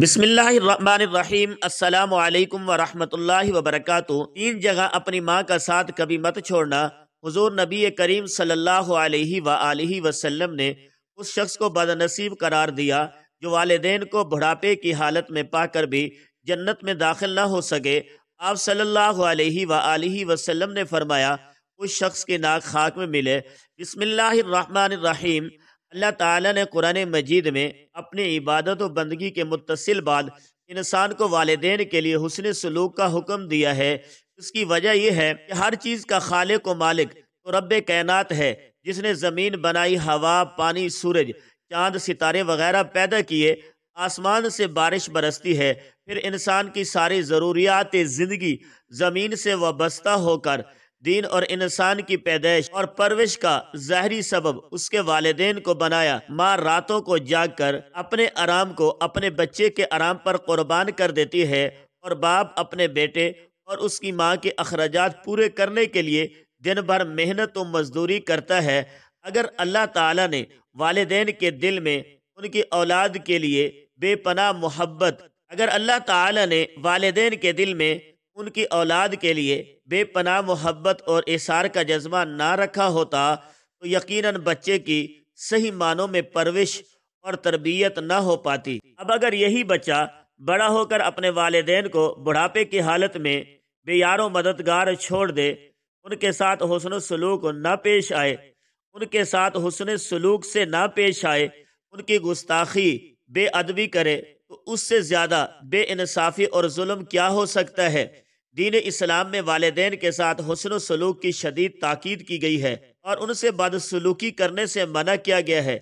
बिसमीम अल्लाम वरहमतुल्लाहि वबरकातु तीन जगह अपनी माँ का साथ कभी मत छोड़ना हुजूर नबी करीम सल्लल्लाहु अलैहि सल्ला वसल्लम ने उस शख्स को बदनसीब करार दिया जो वालदे को बुढ़ापे की हालत में पाकर भी जन्नत में दाखिल ना हो सके आप सल्लल्लाहु अलैहि वसल्लम ने फरमाया उस शख्स के नाक खाक में मिले बिसमीम अल्लाह ताला ने कुरान मजीद में अपनी इबादत व बंदगी के मुतसिल बाद इंसान को वालदे के लिए हुसन सलूक का हुक्म दिया है इसकी वजह यह है कि हर चीज़ का खाले को मालिक तो रब कैनात है जिसने ज़मीन बनाई हवा पानी सूरज चांद सितारे वगैरह पैदा किए आसमान से बारिश बरसती है फिर इंसान की सारी ज़रूरियात ज़िंदगी ज़मीन से वाबस्ता होकर दीन और इंसान की पैदाइश और परविश का जहरी सबब उसके वालदेन को बनाया माँ रातों को जाग कर अपने आराम को अपने बच्चे के आराम पर कुर्बान कर देती है और बाप अपने बेटे और उसकी माँ के अखराज पूरे करने के लिए दिन भर मेहनत व मजदूरी करता है अगर अल्लाह ताला ने वालदेन के दिल में उनकी औलाद के लिए बेपना मोहब्बत अगर अल्लाह ताला ने वालदेन के दिल में उनकी औलाद के लिए बेपनाह मोहब्बत और एसार का जज्बा ना रखा होता तो यकीनन बच्चे की सही मानों में परविश और तरबियत ना हो पाती अब अगर यही बच्चा बड़ा होकर अपने वालदेन को बुढ़ापे की हालत में बेयारों मददगार छोड़ दे उनके साथ हुसन सलूक ना पेश आए उनके साथ हुसन सलूक से ना पेश आए उनकी गुस्ताखी बेअदबी करे तो उससे ज़्यादा बेइंसाफ़ी और जुल्म क्या हो सकता है दीन इस्लाम में वालदेन के साथ हसन सलूक की शदीद ताकीद की गई है और उनसे बदसलूकी करने से मना किया गया है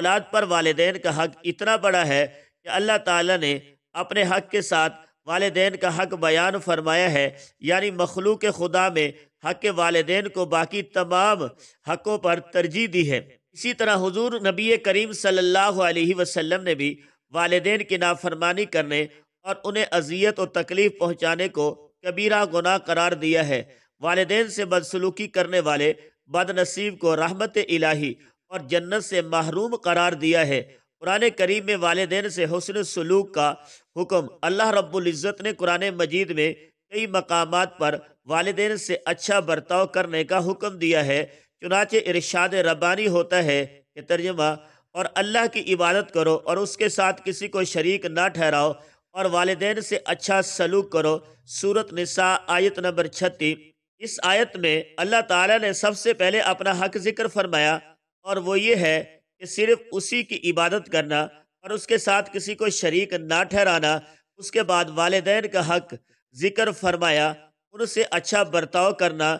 औलाद पर वालदेन का हक इतना बड़ा है कि अल्लाह ताला ने अपने हक के साथ वालदेन का हक बयान फरमाया है यानी मखलूक खुदा में हक वालदेन को बाकी तमाम हकों पर तरजीह दी है इसी तरह हुजूर नबी करीम सल्लल्लाहु अलैहि वसल्लम ने भी वालदेन की नाफरमानी करने और उन्हें अजियत और तकलीफ़ पहुँचाने को कबीरा गुना करार दिया है वालदे से बदसलूकी करने वाले बदनसीब को रहमत इलाही और जन्नत से महरूम करार दिया है कुरान करीब में वालदे से हसन सलूक का हुक्म अल्लाह रब्ज़त ने कुरान मजीद में कई मकाम पर वालदे से अच्छा बर्ताव करने का हुक्म दिया है चुनाच इरशाद रबानी होता है कि तर्जमा और अल्लाह की इबादत करो और उसके साथ किसी को शरीक ना ठहराओ और वालदेन से अच्छा सलूक करो सूरत निसा आयत नंबर छत्तीस इस आयत में अल्लाह ताला ने सबसे पहले अपना हक जिक्र फरमाया और वो ये है कि सिर्फ उसी की इबादत करना और उसके साथ किसी को शरीक ना ठहराना उसके बाद वालदेन का हक जिक्र फरमाया उनसे अच्छा बर्ताव करना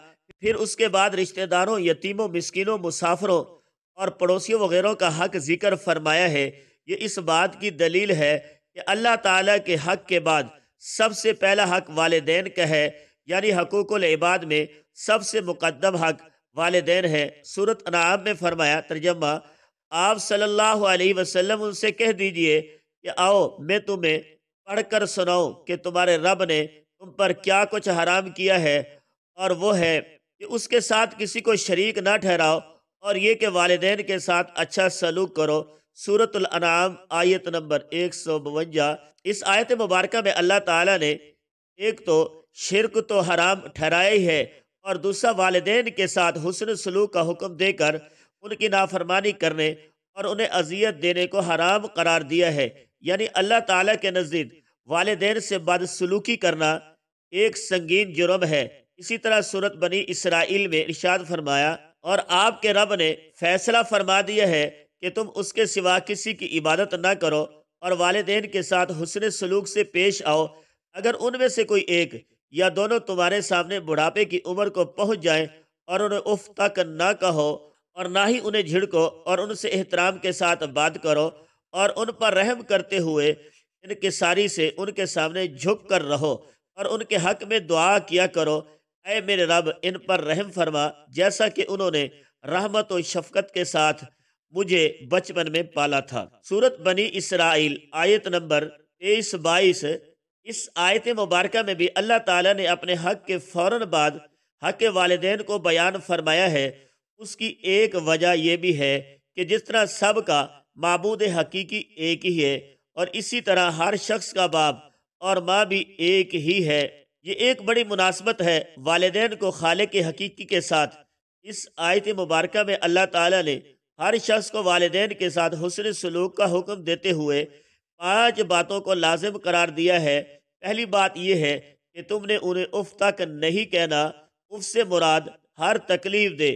फिर उसके बाद रिश्तेदारों यतीमों मस्किनों मुसाफरों और पड़ोसियों वगैरह का हक जिक्र फरमाया है ये इस बात की दलील है कि अल्लाह ताला के हक के बाद सबसे पहला हक वालदेन का है यानी हकूक इबाद में सबसे मुकदम हक वालदेन है सूरत अनाम में फरमाया तर्जमा आप सल्लल्लाहु अलैहि वसल्लम उनसे कह दीजिए कि आओ मैं तुम्हें पढ़कर सुनाऊं कि तुम्हारे रब ने तुम पर क्या कुछ हराम किया है और वह है कि उसके साथ किसी को शरीक न ठहराओ और ये के वालदेन के साथ अच्छा सलूक करो सूरत अनाम आयत नंबर एक सौ बवंजा इस आयत मुबारक में अल्लाह ताला ने एक तो शिरक तो हराम ठहराया है और दूसरा वालदे के साथ हुसन सलूक का हुक्म देकर उनकी नाफरमानी करने और उन्हें अजियत देने को हराम करार दिया है यानी अल्लाह ताला के नज़दीक वालदे से बदसलूकी करना एक संगीन जुर्म है इसी तरह सूरत बनी इसराइल में इर्शाद फरमाया और आपके रब ने फैसला फरमा दिया है कि तुम उसके सिवा किसी की इबादत न करो और वालदेन के साथ हुसन सलूक से पेश आओ अगर उनमें से कोई एक या दोनों तुम्हारे सामने बुढ़ापे की उम्र को पहुंच जाए और उन्हें उफ तक ना कहो और ना ही उन्हें झिड़को और उनसे एहतराम के साथ बात करो और उन पर रहम करते हुए इनके सारी से उनके सामने झुक कर रहो और उनके हक में दुआ किया करो अय मेरे रब इन पर रहम फरमा जैसा कि उन्होंने रहमत व शफकत के साथ मुझे बचपन में पाला था सूरत बनी इसराइल आयत नंबर तेईस बाईस इस आयत मुबारक में भी अल्लाह ताला ने अपने हक के फ़ौर बाद हक के वालदेन को बयान फरमाया है उसकी एक वजह यह भी है कि जिस तरह सब का मबूद हकीकी एक ही है और इसी तरह हर शख्स का बाप और माँ भी एक ही है ये एक बड़ी मुनासबत है वालदेन को खाले के हकीकी के साथ इस आयत मुबारक में अल्लाह ताला ने हर शख्स को वालदेन के साथ हसन सलूक का हुक्म देते हुए पांच बातों को लाजिम करार दिया है पहली बात यह है कि तुमने उन्हें उफ तक नहीं कहना उफ से मुराद हर तकलीफ दे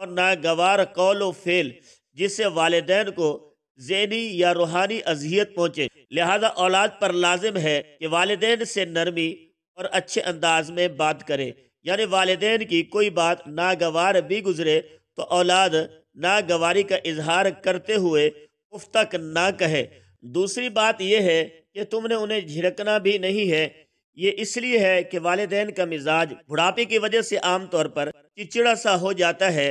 और नागवार कौल व फेल जिससे वालदे को जहनी या रूहानी अजियत पहुँचे लिहाजा औलाद पर लाजिम है कि वालदे से नरमी और अच्छे अंदाज में बात करें यानी वालदे की कोई बात नागवार भी गुजरे तो औलाद नागवारी का इजहार करते हुए उफ तक ना कहे दूसरी बात यह है कि तुमने उन्हें झिड़कना भी नहीं है ये इसलिए है कि वालदेन का मिजाज बुढ़ापे की वजह से आमतौर पर चिचड़ा सा हो जाता है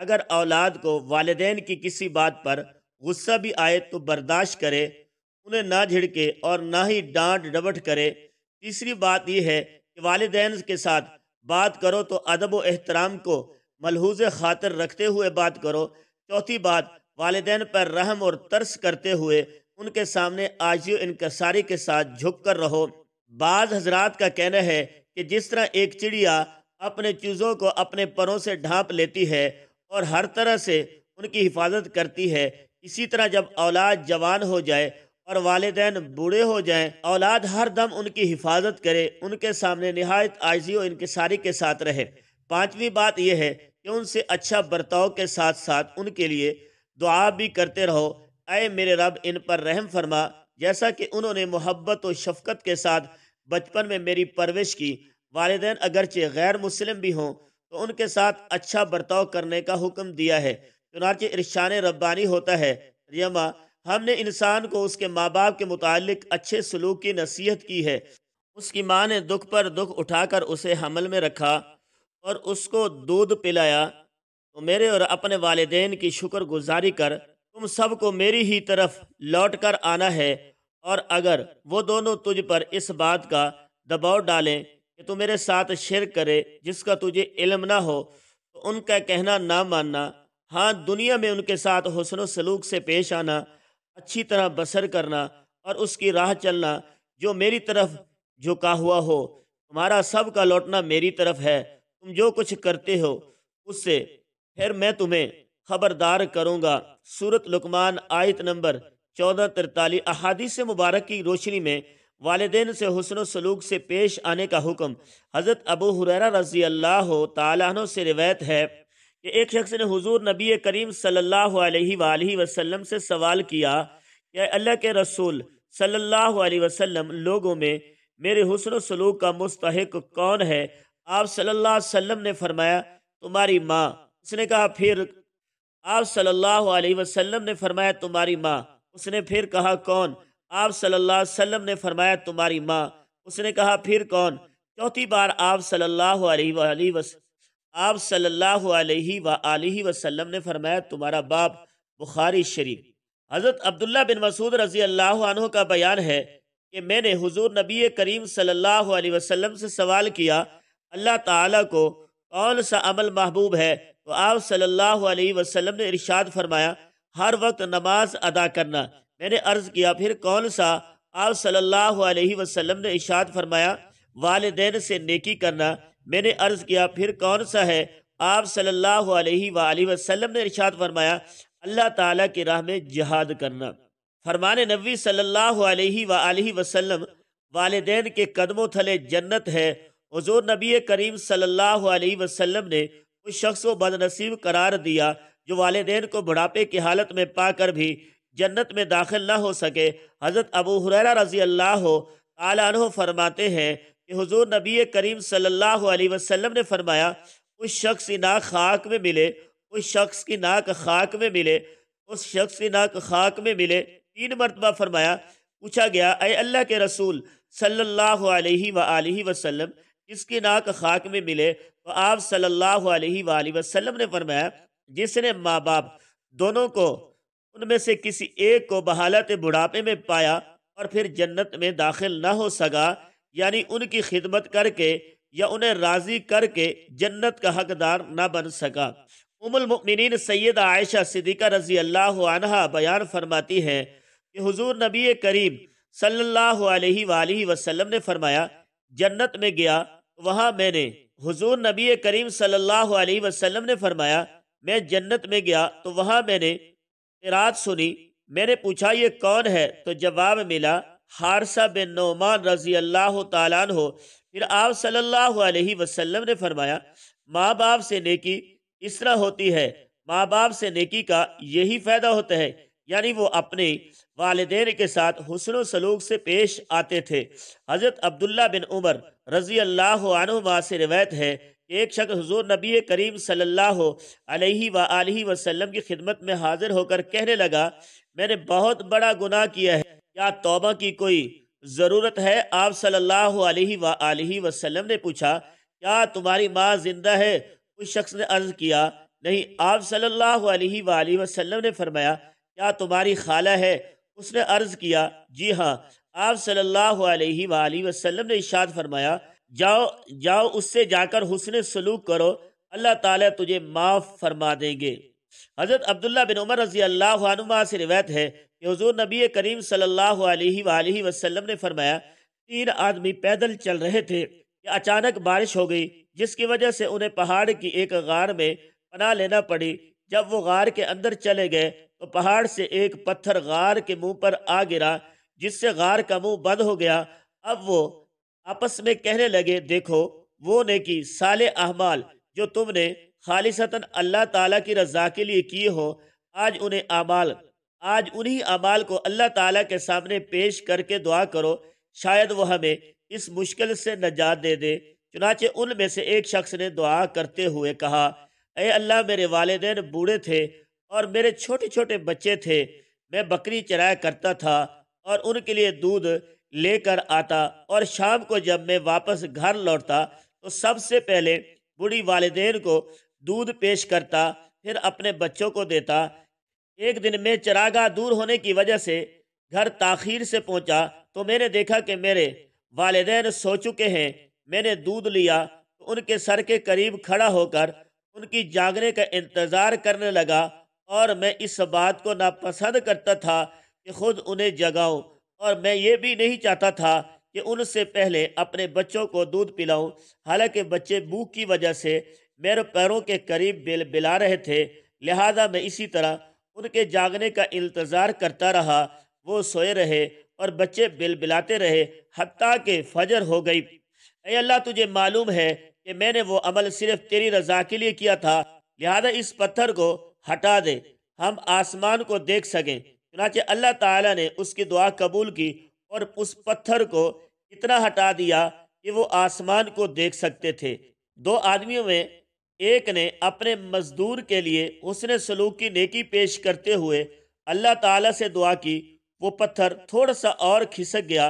अगर औलाद को वालदेन की किसी बात पर गुस्सा भी आए तो बर्दाश्त करे उन्हें ना झिड़के और ना ही डांट डबट करे तीसरी बात यह है कि वालदेन के साथ बात करो तो अदब व एहतराम को मलहूज खातर रखते हुए बात करो चौथी बात वालदेन पर रहम और तर्स करते हुए उनके सामने आजियो इनकसारी के साथ झुक कर रहो बाज़ हजरात का कहना है कि जिस तरह एक चिड़िया अपने चूज़ों को अपने परों से ढांप लेती है और हर तरह से उनकी हिफाजत करती है इसी तरह जब औलाद जवान हो जाए और वालदेन बूढ़े हो जाए औलाद हर दम उनकी हिफाजत करे उनके सामने नहायत आजी और इनकसारी के साथ रहे पांचवी बात यह है कि उनसे अच्छा बर्ताव के साथ साथ उनके लिए दुआ भी करते रहो अय मेरे रब इन पर रहम फरमा जैसा कि उन्होंने मोहब्बत और शफकत के साथ बचपन में मेरी परवरिश की वालदे अगरचे गैर मुस्लिम भी हों तो उनके साथ अच्छा बर्ताव करने का हुक्म दिया है चुनाच इरशान रब्बानी होता है यमा हमने इंसान को उसके माँ बाप के मुतालिक अच्छे सलूक की नसीहत की है उसकी माँ ने दुख पर दुख उठाकर उसे हमल में रखा और उसको दूध पिलाया तो मेरे और अपने वालदेन की शुक्र गुजारी कर तुम सबको मेरी ही तरफ लौट कर आना है और अगर वो दोनों तुझ पर इस बात का दबाव डालें कि तू मेरे साथ शेयर करे जिसका तुझे इलम ना हो तो उनका कहना ना मानना हाँ दुनिया में उनके साथ हसन सलूक से पेश आना अच्छी तरह बसर करना और उसकी राह चलना जो मेरी तरफ झुका हुआ हो तुम्हारा सब का लौटना मेरी तरफ है तुम जो कुछ करते हो उससे फिर मैं तुम्हें खबरदार करूंगा सूरत लुकमान आयत नंबर चौदह तिरतालीस अहादी से मुबारक की रोशनी में वालदेन से हसन सलूक से पेश आने का हुक्म हज़रत अबू हुररा रजी अल्लाह तु से रिवायत है कि एक शख्स ने हजूर नबी करीम सल्ला अलैहि से सवाल किया कि अल्लाह के रसूल सल्ला अलैहि लोगों में मेरे हसन सलूक का मुस्तक कौन है आप सल्लल्लाहु अलैहि वसल्लम ने फरमाया तुम्हारी माँ उसने कहा फिर आप सल्लल्लाहु अलैहि वसल्लम ने फरमाया तुम्हारी माँ उसने फिर कहा कौन आप सल्लल्लाहु अलैहि वसल्लम ने फरमाया तुम्हारी माँ उसने कहा फिर कौन चौथी बार आप सल्लल्लाहु अलैहि वस आप सल्लल्लाहु अलैहि वसल्लम ने फरमाया तुम्हारा बाप बुखारी शरीफ हज़रत अब्दुल्ला बिन मसूद रजी अल्लाह का बयान है कि मैंने हुजूर नबी करीम सल्लल्लाहु अलैहि वसल्लम से सवाल किया अल्लाह ताला को कौन सा अमल महबूब है तो आप सल्लल्लाहु अलैहि वसल्लम ने इरशाद फरमाया हर वक्त नमाज अदा करना मैंने अर्ज़ किया फिर कौन सा आप सल्लल्लाहु अलैहि वसल्लम ने इरशाद फरमाया वाले से नेकी करना मैंने अर्ज़ किया फिर कौन सा है आप सल्लल्लाहु अलैहि वसल्लम ने इरशाद फरमाया अल्लाह ताला की राह में जिहाद करना फरमान नबी सल्लल्लाहु अलैहि वसल्लम वालदेन के कदमों थले जन्नत है हजूर नबी करीम सल्लल्लाहु अलैहि ने उस शख्स को बदनसीब करार दिया जो वालदेन को बुढ़ापे की हालत में पाकर भी जन्नत में दाखिल ना हो सके हज़रत अबू हुर रजी अल्लाह तु फरमाते हैं कि हजूर नबी करीम सल्ला वसम ने फरमाया उस शख्स की नाक खाक में मिले उस शख्स की नाक खाक में मिले उस शख्स की नाक खाक में मिले तीन मरतबा फरमाया पूछा गया अल्लाह के रसूल सल्लल्लाहु अलैहि वसल्लम इसकी नाक खाक में मिले तो आप सल्लल्लाहु अलैहि वसल्लम ने फरमाया जिसने माँ बाप दोनों को उनमें से किसी एक को बहालत बुढ़ापे में पाया और फिर जन्नत में दाखिल ना हो सका यानी उनकी खिदमत करके या उन्हें राज़ी करके जन्नत का हकदार ना बन सका उमुलमिन सैद आयशा सिद्दीक़ा रजी अल्लाह आनहा बयान फरमाती है कि हुजूर नबी करीम सल्लल्लाहु अलैहि वसल्लम ने फरमाया जन्नत में गया वहाँ मैंने हुजूर नबी करीम सल्लल्लाहु अलैहि वसल्लम ने फरमाया मैं जन्नत में गया तो वहाँ मैंने किरात सुनी मैंने पूछा ये कौन है तो जवाब मिला हारसा बिन नोमान रजी अल्लाह तालान हो फिर आप सल्लल्लाहु अलैहि वसल्लम ने फरमाया माँ बाप से नेकी इस तरह होती है माँ बाप से नेकी का यही फ़ायदा होता है यानी वो अपने वालदेन के साथ हुसन सलूक से पेश आते थे हज़रत अब्दुल्ला बिन उमर रज़ी अल्लाह आनुमा से रिवायत है कि एक शख्स हजूर नबी करीम सल्ला वसलम की खिदमत में हाजिर होकर कहने लगा मैंने बहुत बड़ा गुनाह किया है क्या तोबा की कोई ज़रूरत है आप सल्ला अलैहि ने पूछा क्या तुम्हारी माँ जिंदा है उस शख्स ने अर्ज़ किया नहीं आप सल्लल्लाहु ने फरमाया क्या तुम्हारी खाला है उसने अर्ज़ किया जी हाँ आप सल्लल्लाहु अलैहि वसल्लम ने इशाद फरमाया जाओ जाओ उससे जाकर हुसन सलूक करो अल्लाह ताला तुझे माफ़ फरमा देंगे हज़रत अब्दुल्ला बिन उमर रजी अल्लाह से रिवायत है कि हजूर नबी करीम सल्ला वसलम ने फरमाया तीन आदमी पैदल चल रहे थे कि अचानक बारिश हो गई जिसकी वजह से उन्हें पहाड़ की एक गार में पना लेना पड़ी जब वो गार के अंदर चले गए तो पहाड़ से एक पत्थर गार के मुंह पर आ गिरा जिससे गार का मुंह बंद हो गया अब वो आपस में कहने लगे देखो वो ने की साले अहमाल जो तुमने खालिसतन अल्लाह ताला की रजा के लिए किए हो आज उन्हें अमाल आज उन्हीं अमाल को अल्लाह ताला के सामने पेश करके दुआ करो शायद वह हमें इस मुश्किल से नजात दे दे चुनाचे उनमें से एक शख्स ने दुआ करते हुए कहा अः अल्लाह मेरे वालदे बूढ़े थे और मेरे छोटे छोटे बच्चे थे मैं बकरी चराया करता था और उनके लिए दूध लेकर आता और शाम को जब मैं वापस घर लौटता तो सबसे पहले बूढ़ी वालदेन को दूध पेश करता फिर अपने बच्चों को देता एक दिन मैं चरागाह दूर होने की वजह से घर ताखिर से पहुंचा तो मैंने देखा कि मेरे वालदेन सो चुके हैं मैंने दूध लिया तो उनके सर के करीब खड़ा होकर उनकी जागने का इंतज़ार करने लगा और मैं इस बात को नापसंद करता था कि खुद उन्हें जगाऊं और मैं ये भी नहीं चाहता था कि उनसे पहले अपने बच्चों को दूध पिलाऊं हालांकि बच्चे भूख की वजह से मेरे पैरों के करीब बिल बिला रहे थे लिहाजा मैं इसी तरह उनके जागने का इंतज़ार करता रहा वो सोए रहे और बच्चे बिल बिलाते रहे हती कि फजर हो गई अल्लाह तुझे मालूम है कि मैंने वो अमल सिर्फ तेरी रजा के लिए किया था लिहाजा इस पत्थर को हटा दे हम आसमान को देख सकें चुनाचे अल्लाह ताला ने उसकी दुआ कबूल की और उस पत्थर को इतना हटा दिया कि वो आसमान को देख सकते थे दो आदमियों में एक ने अपने मजदूर के लिए उसने सलूक की नेकी पेश करते हुए अल्लाह ताला से दुआ की वो पत्थर थोड़ा सा और खिसक गया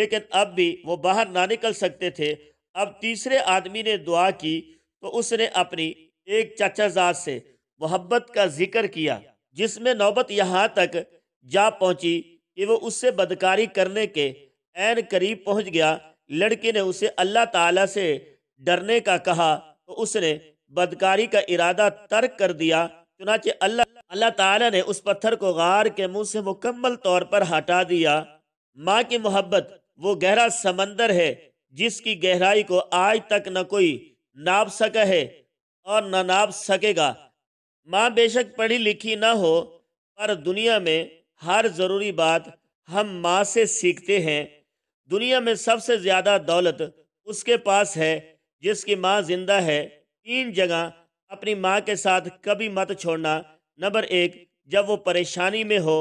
लेकिन अब भी वो बाहर ना निकल सकते थे अब तीसरे आदमी ने दुआ की तो उसने अपनी एक चचाजाद से मोहब्बत का जिक्र किया जिसमें नौबत यहाँ तक जा पहुँची कि वो उससे बदकारी करने के एन करीब पहुँच गया लड़की ने उसे अल्लाह ताला से डरने का कहा तो उसने बदकारी का इरादा तर्क कर दिया चुनाचे अल्लाह अल्लाह ताला ने उस पत्थर को गार के मुंह से मुकम्मल तौर पर हटा दिया माँ की मोहब्बत वो गहरा समंदर है जिसकी गहराई को आज तक न कोई नाप सका है और न नाप सकेगा माँ बेशक पढ़ी लिखी ना हो पर दुनिया में हर ज़रूरी बात हम माँ से सीखते हैं दुनिया में सबसे ज़्यादा दौलत उसके पास है जिसकी माँ जिंदा है तीन जगह अपनी माँ के साथ कभी मत छोड़ना नंबर एक जब वो परेशानी में हो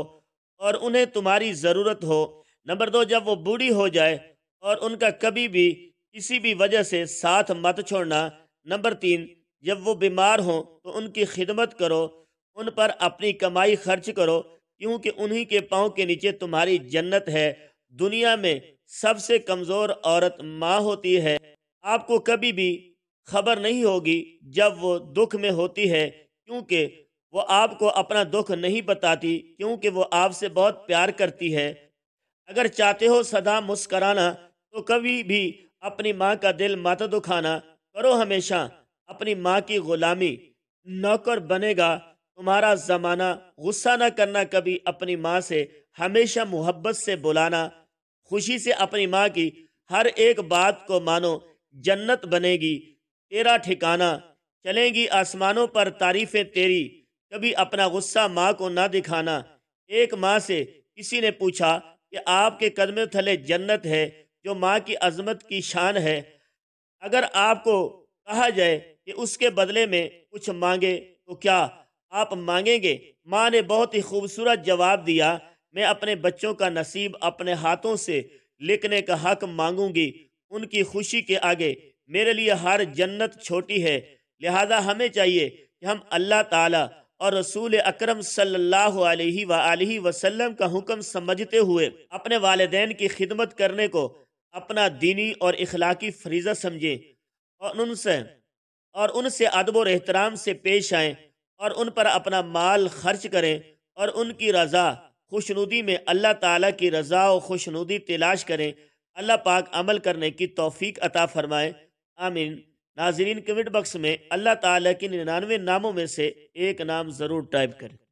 और उन्हें तुम्हारी ज़रूरत हो नंबर दो जब वो बूढ़ी हो जाए और उनका कभी भी किसी भी वजह से साथ मत छोड़ना नंबर तीन जब वो बीमार हों तो उनकी खिदमत करो उन पर अपनी कमाई खर्च करो क्योंकि उन्हीं के पाँव के नीचे तुम्हारी जन्नत है दुनिया में सबसे कमज़ोर औरत माँ होती है आपको कभी भी खबर नहीं होगी जब वो दुख में होती है क्योंकि वो आपको अपना दुख नहीं बताती क्योंकि वो आपसे बहुत प्यार करती है अगर चाहते हो सदा मुस्कराना तो कभी भी अपनी माँ का दिल मत दुखाना करो हमेशा अपनी माँ की गुलामी नौकर बनेगा तुम्हारा ज़माना गुस्सा ना करना कभी अपनी माँ से हमेशा मोहब्बत से बुलाना खुशी से अपनी माँ की हर एक बात को मानो जन्नत बनेगी तेरा ठिकाना चलेंगी आसमानों पर तारीफ़ें तेरी कभी अपना गुस्सा माँ को ना दिखाना एक माँ से किसी ने पूछा कि आपके कदम थले जन्नत है जो माँ की अजमत की शान है अगर आपको कहा जाए कि उसके बदले में कुछ मांगे तो क्या आप मांगेंगे माँ ने बहुत ही खूबसूरत जवाब दिया मैं अपने बच्चों का नसीब अपने हाथों से लिखने का हक मांगूंगी उनकी खुशी के आगे मेरे लिए हर जन्नत छोटी है लिहाजा हमें चाहिए कि हम अल्लाह ताला और रसूल अकरम सल्लल्लाहु अलैहि अलैहि वसल्लम का हुक्म समझते हुए अपने वालदेन की खिदमत करने को अपना दीनी और इखलाकी फरीजा समझें और उनसे और उनसे अदब और एहतराम से पेश आएँ और उन पर अपना माल खर्च करें और उनकी रज़ा खुशनुदी में अल्लाह ताला की रज़ा और खुशनुदी तलाश करें अल्लाह पाक अमल करने की तौफीक अता फरमाए आमीन नाजरीन कमेंट बक्स में अल्लाह ताला के निन्यानवे नामों में से एक नाम ज़रूर टाइप करें